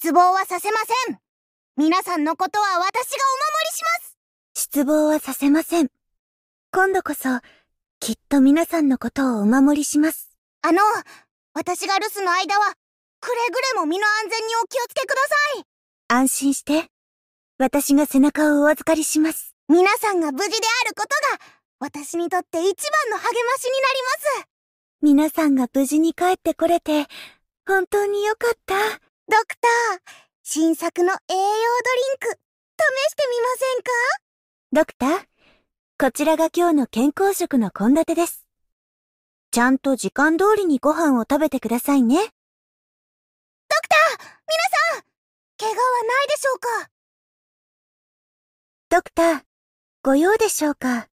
失望はさせません皆さんのことは私がお守りします失望はさせません。今度こそ、きっと皆さんのことをお守りします。あの、私が留守の間は、くれぐれも身の安全にお気をつけください安心して。私が背中をお預かりします。皆さんが無事であることが、私にとって一番の励ましになります。皆さんが無事に帰ってこれて、本当によかった。ドクター、新作の栄養ドリンク、試してみませんかドクター、こちらが今日の健康食の献立です。ちゃんと時間通りにご飯を食べてくださいね。ドクター、皆さん、怪我はないでしょうかドクター、ご用でしょうか